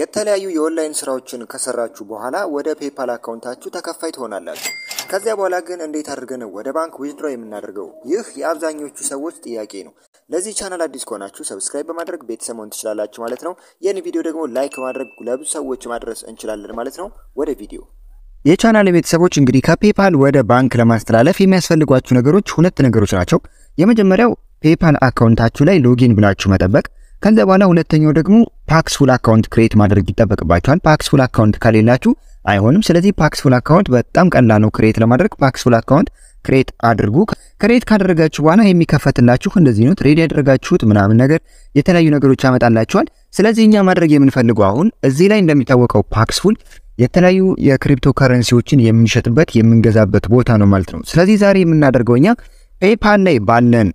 የተለያዩ የኦንላይን ስራዎችን ከሰራችሁ በኋላ ወደ ፔፓል አካውንታችሁ ተከፋይ ትሆናላችሁ። ከዚያ በኋላ ግን እንዴት አድርገን ወደ ባንክ ዊዝድሮ የምናደርገው? ይህ የአብዛኞቹ ሰዎች ጥያቄ ነው። ለዚህ ቻናል አዲስ ከሆናችሁ ሰብስክራይብ በማድረግ ቤተሰብ መሆን ትችላላችሁ ማለት ነው። ይህን ቪዲዮ ደግሞ ላይክ በማድረግ ለብዙ ሰዎች ማድረስ እንችላለን ማለት ነው። ወደ ቪዲዮ የቻናል ቤተሰቦች እንግዲህ ከፔፓል ወደ ባንክ ለማስተላለፍ የሚያስፈልጓችሁ ነገሮች ሁለት ነገሮች ናቸው። የመጀመሪያው ፔፓል አካውንታችሁ ላይ ሎጊን ብላችሁ መጠበቅ፣ ከዛ በኋላ ሁለተኛው ደግሞ ፓክስፉል አካውንት ክሬት ማድረግ ይጠበቅባችኋል። ፓክስፉል አካውንት ከሌላችሁ አይሆንም። ስለዚህ ፓክስፉል አካውንት በጣም ቀላል ነው ክሬት ለማድረግ። ፓክስፉል አካውንት ክሬት አድርጉ። ክሬት ካደረጋችሁ በኋላ የሚከፈትላችሁ እንደዚህ ነው። ትሬድ ያደረጋችሁት ምናምን ነገር የተለያዩ ነገሮች ያመጣላችኋል። ስለዚህ እኛ ማድረግ የምንፈልገው አሁን እዚህ ላይ እንደሚታወቀው ፓክስፉል የተለያዩ የክሪፕቶ ከረንሲዎችን የምንሸጥበት የምንገዛበት ቦታ ነው ማለት ነው። ስለዚህ ዛሬ የምናደርገው እኛ ፔፓል ላይ ባለን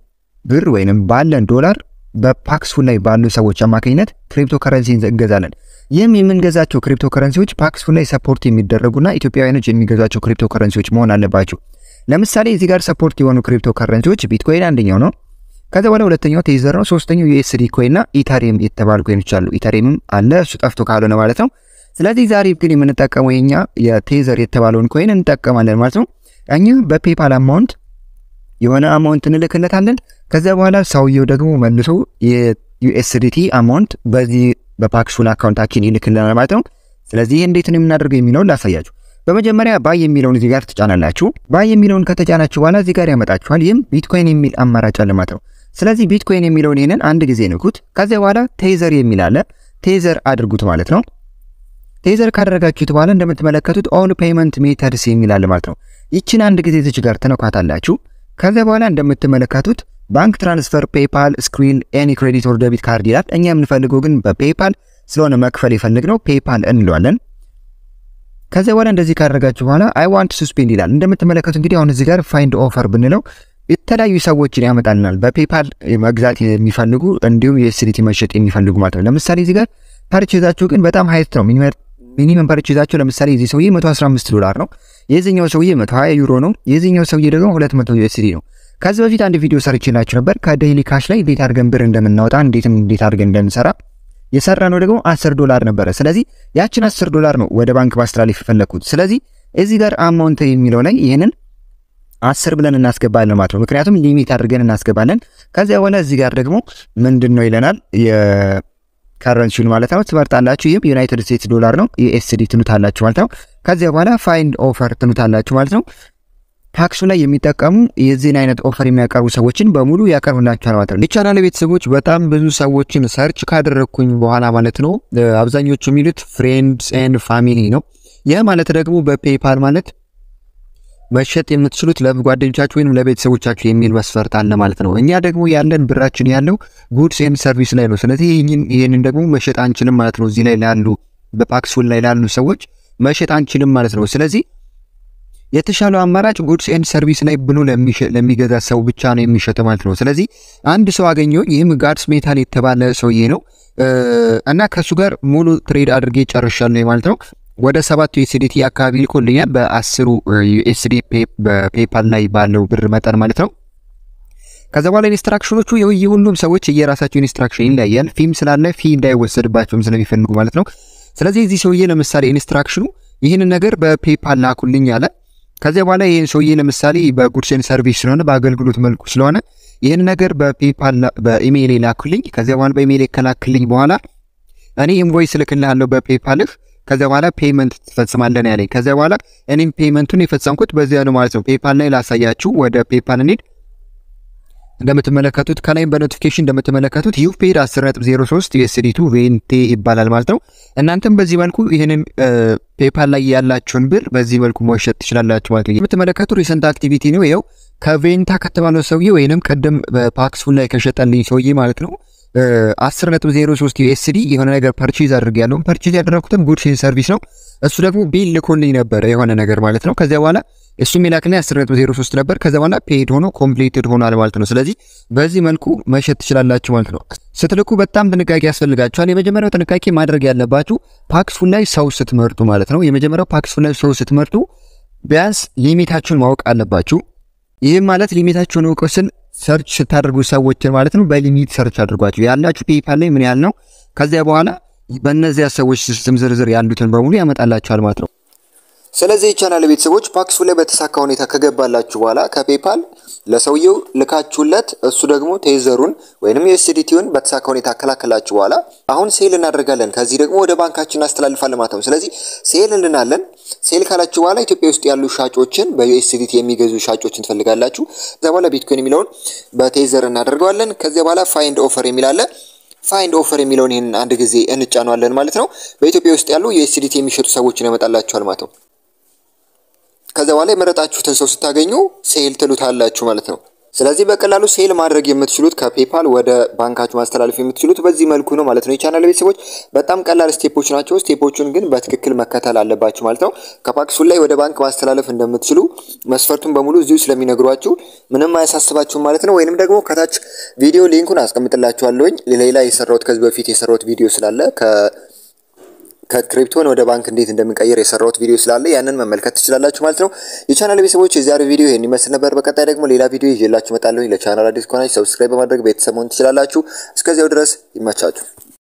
ብር ወይንም ባለን ዶላር በፓክስፉል ላይ ባሉ ሰዎች አማካኝነት ክሪፕቶ ከረንሲ እንገዛለን። ይህም የምንገዛቸው ክሪፕቶ ከረንሲዎች ፓክስፉል ላይ ሰፖርት የሚደረጉና ኢትዮጵያውያኖች የሚገዛቸው ክሪፕቶ ከረንሲዎች መሆን አለባቸው። ለምሳሌ እዚህ ጋር ሰፖርት የሆኑ ክሪፕቶ ከረንሲዎች ቢትኮይን አንደኛው ነው። ከዛ በኋላ ሁለተኛው ቴዘር ነው። ሶስተኛው ዩኤስዲ ኮይን እና ኢታሪየም የተባሉ ኮይኖች አሉ። ኢታሪየምም አለ እሱ ጠፍቶ ካልሆነ ማለት ነው። ስለዚህ ዛሬ ግን የምንጠቀመው የኛ የቴዘር የተባለውን ኮይን እንጠቀማለን ማለት ነው። እኛ በፔፓል አማውንት የሆነ አማውንት እንልክለታለን። ከዚ በኋላ ሰውየው ደግሞ መልሶ የዩኤስዲቲ አማውንት በዚህ በፓክሱን አካውንታችን ይልክልናል ማለት ነው። ስለዚህ እንዴት ነው የምናደርገው የሚለውን ላሳያችሁ። በመጀመሪያ ባይ የሚለውን እዚህ ጋር ትጫናላችሁ። ባይ የሚለውን ከተጫናችሁ በኋላ እዚህ ጋር ያመጣችኋል። ይህም ቢትኮይን የሚል አማራጭ አለ ማለት ነው። ስለዚህ ቢትኮይን የሚለውን ይህንን አንድ ጊዜ ንኩት። ከዚያ በኋላ ቴዘር የሚል አለ። ቴዘር አድርጉት ማለት ነው። ቴዘር ካደረጋችሁት በኋላ እንደምትመለከቱት ኦል ፔይመንት ሜተድስ የሚል አለ ማለት ነው። ይችን አንድ ጊዜ እዚች ጋር ትነኳታላችሁ። ከዚያ በኋላ እንደምትመለከቱት ባንክ ትራንስፈር፣ ፔፓል፣ ስክሪን ኤኒ ክሬዲት ኦር ደቢት ካርድ ይላል። እኛ የምንፈልገው ግን በፔፓል ስለሆነ መክፈል የፈልግ ነው ፔፓል እንለዋለን። ከዚያ በኋላ እንደዚህ ካደረጋችሁ በኋላ አይ ዋንት ሱስፔንድ ይላል። እንደምትመለከቱ እንግዲህ አሁን እዚህ ጋር ፋይንድ ኦፈር ብንለው የተለያዩ ሰዎችን ያመጣልናል። በፔፓል መግዛት የሚፈልጉ እንዲሁም የስሪቲ መሸጥ የሚፈልጉ ማለት ነው። ለምሳሌ እዚህ ጋር ፐርቼዛችሁ ግን በጣም ሀይት ነው። ሚኒመም ፐርቼዛችሁ ለምሳሌ የዚህ ሰውዬ 115 ዶላር ነው። የዚህኛው ሰውዬ 120 ዩሮ ነው። የዚህኛው ሰውዬ ደግሞ 200 ዩስዲ ነው። ከዚህ በፊት አንድ ቪዲዮ ሰርቼላችሁ ነበር ከዴይሊ ካሽ ላይ እንዴት አድርገን ብር እንደምናወጣ እንዴትም እንዴት አድርገን እንደምንሰራ የሰራ ነው ደግሞ 10 ዶላር ነበረ። ስለዚህ ያችን 10 ዶላር ነው ወደ ባንክ ማስተላለፍ የፈለግኩት። ስለዚህ እዚህ ጋር አማውንት የሚለው ላይ ይህንን አስር ብለን እናስገባለን ማለት ነው። ምክንያቱም ሊሚት አድርገን እናስገባለን። ከዚያ በኋላ እዚህ ጋር ደግሞ ምንድን ነው ይለናል የከረንሲውን ማለት ነው ትመርጣላችሁ። ይህም ዩናይትድ ስቴትስ ዶላር ነው። ዩኤስዲ ትኑታላችሁ ማለት ነው። ከዚያ በኋላ ፋይንድ ኦፈር ትኑታላችሁ ማለት ነው። ታክሱ ላይ የሚጠቀሙ የዚህን አይነት ኦፈር የሚያቀርቡ ሰዎችን በሙሉ ያቀርብላቸዋል ማለት ነው። የቻናል ቤተሰቦች በጣም ብዙ ሰዎችን ሰርች ካደረግኩኝ በኋላ ማለት ነው አብዛኞቹ የሚሉት ፍሬንድስ ኤንድ ፋሚሊ ነው። ይህ ማለት ደግሞ በፔፓል ማለት መሸጥ የምትችሉት ለጓደኞቻችሁ ወይም ለቤተሰቦቻችሁ የሚል መስፈርት አለ ማለት ነው። እኛ ደግሞ ያለን ብራችን ያለው ጉድስ ኤንድ ሰርቪስ ላይ ነው። ስለዚህ ይህንን ደግሞ መሸጥ አንችልም ማለት ነው። እዚህ ላይ ላሉ በፓክስፉል ላይ ላሉ ሰዎች መሸጥ አንችልም ማለት ነው። ስለዚህ የተሻለው አማራጭ ጉድስ ኤንድ ሰርቪስ ላይ ብሎ ለሚገዛ ሰው ብቻ ነው የሚሸጠው ማለት ነው። ስለዚህ አንድ ሰው አገኘ ይህም ጋድስ ሜታል የተባለ ሰውዬ ነው እና ከእሱ ጋር ሙሉ ትሬድ አድርጌ ጨርሻለሁ ማለት ነው። ወደ ሰባቱ ዩኤስዲቲ አካባቢ ልኮልኛል፣ በአስሩ ዩኤስዲ በፔፓል ላይ ባለው ብር መጠን ማለት ነው። ከዛ በኋላ ኢንስትራክሽኖቹ የሁሉም ሰዎች እየራሳቸው ኢንስትራክሽን ይለያል። ፊም ስላለ ፊ እንዳይወሰድባቸውም ስለሚፈልጉ ማለት ነው። ስለዚህ እዚህ ሰውዬ ለምሳሌ ኢንስትራክሽኑ ይህንን ነገር በፔፓል ላኩልኝ አለ። ከዚያ በኋላ ይህን ሰውዬ ለምሳሌ በጉድሴን ሰርቪስ ስለሆነ በአገልግሎት መልኩ ስለሆነ ይህን ነገር በፔፓል በኢሜይል ላኩልኝ። ከዚያ በኋላ በኢሜይል ከላክልኝ በኋላ እኔ ኢንቮይስ ልክልሃለሁ በፔፓልህ። ከዚያ በኋላ ፔመንት ትፈጽማለን ያለኝ። ከዚያ በኋላ እኔም ፔመንቱን የፈጸምኩት በዚያ ነው ማለት ነው። ፔፓል ላይ ላሳያችሁ። ወደ ፔፓል እንሂድ። እንደምትመለከቱት ከላይ በኖቲፊኬሽን እንደምትመለከቱት ዩፔድ 10.03 ዩኤስዲቱ ቬንቴ ይባላል ማለት ነው። እናንተም በዚህ መልኩ ይህንን ፔፓል ላይ ያላችሁን ብር በዚህ መልኩ መሸጥ ትችላላችሁ ማለት ነው። የምትመለከቱ ሪሰንት አክቲቪቲ ነው። ይኸው ከቬንታ ከተባለው ሰውዬ ወይንም ቅድም በፓክስፉል ላይ ከሸጠልኝ ሰውዬ ማለት ነው አስር ነጥብ ዜሮ ሶስት ዩኤስዲ የሆነ ነገር ፐርቼዝ አድርጌያለሁ። ፐርቼዝ ያደረኩትም ጉድስ ሰርቪስ ነው። እሱ ደግሞ ቢል ልኮልኝ ነበረ የሆነ ነገር ማለት ነው። ከዚያ በኋላ እሱ ሚላክና አስር ነጥብ ዜሮ ሶስት ነበር። ከዚያ በኋላ ፔድ ሆኖ ኮምፕሊትድ ሆኗል ማለት ነው። ስለዚህ በዚህ መልኩ መሸጥ ትችላላችሁ ማለት ነው። ስትልኩ በጣም ጥንቃቄ ያስፈልጋችኋል። የመጀመሪያው ጥንቃቄ ማድረግ ያለባችሁ ፓክስፉል ላይ ሰው ስትመርጡ ማለት ነው። የመጀመሪያው ፓክስፉል ላይ ሰው ስትመርጡ ቢያንስ ሊሚታችሁን ማወቅ አለባችሁ። ይህም ማለት ሊሚታችሁን እውቀት ስል ሰርች ስታደርጉ ሰዎችን ማለት ነው በሊሚት ሰርች አድርጓቸው ያላችሁ ፔይፓል ላይ ምን ያህል ነው። ከዚያ በኋላ በእነዚያ ሰዎች ስም ዝርዝር ያሉትን በሙሉ ያመጣላችኋል ማለት ነው። ስለዚህ የቻናል ቤተሰቦች ፓክሱ ላይ በተሳካ ሁኔታ ከገባላችሁ በኋላ ከፔፓል ለሰውየው ልካችሁለት እሱ ደግሞ ቴዘሩን ወይንም ዩኤስዲቲውን በተሳካ ሁኔታ ከላከላችሁ በኋላ አሁን ሴል እናደርጋለን፣ ከዚህ ደግሞ ወደ ባንካችን እናስተላልፋለን ማለት ነው። ስለዚህ ሴል እንልናለን። ሴል ካላችሁ በኋላ ኢትዮጵያ ውስጥ ያሉ ሻጮችን በዩኤስዲቲ የሚገዙ ሻጮችን ትፈልጋላችሁ። ከዚያ በኋላ ቢትኮይን የሚለውን በቴዘር እናደርገዋለን። ከዚያ በኋላ ፋይንድ ኦፈር የሚላለ ፋይንድ ኦፈር የሚለውን ይህን አንድ ጊዜ እንጫኗለን ማለት ነው። በኢትዮጵያ ውስጥ ያሉ ዩኤስዲቲ የሚሸጡ ሰዎችን ያመጣላችኋል ማለት ነው። ከዚያ በኋላ የመረጣችሁትን ሰው ስታገኙ ሴል ትሉታላችሁ ማለት ነው። ስለዚህ በቀላሉ ሴል ማድረግ የምትችሉት ከፔፓል ወደ ባንካችሁ ማስተላለፍ የምትችሉት በዚህ መልኩ ነው ማለት ነው። የቻናል ቤተሰቦች በጣም ቀላል ስቴፖች ናቸው። ስቴፖቹን ግን በትክክል መከተል አለባችሁ ማለት ነው። ከፓክሱን ላይ ወደ ባንክ ማስተላለፍ እንደምትችሉ መስፈርቱን በሙሉ እዚሁ ስለሚነግሯችሁ ምንም አያሳስባችሁም ማለት ነው። ወይንም ደግሞ ከታች ቪዲዮ ሊንኩን አስቀምጥላችኋለሁኝ ሌላ የሰራሁት ከዚህ በፊት የሰራሁት ቪዲዮ ስላለ ከክሪፕቶን ወደ ባንክ እንዴት እንደምንቀይር የሰራሁት ቪዲዮ ስላለ ያንን መመልከት ትችላላችሁ ማለት ነው። የቻናል ቤተሰቦች የዛሬ ቪዲዮ ይህን ይመስል ነበር። በቀጣይ ደግሞ ሌላ ቪዲዮ ይዤላችሁ እመጣለሁ። ለቻናል አዲስ ከሆናችሁ ሰብስክራይብ በማድረግ ቤተሰብ መሆን ትችላላችሁ። እስከዚያው ድረስ ይመቻችሁ።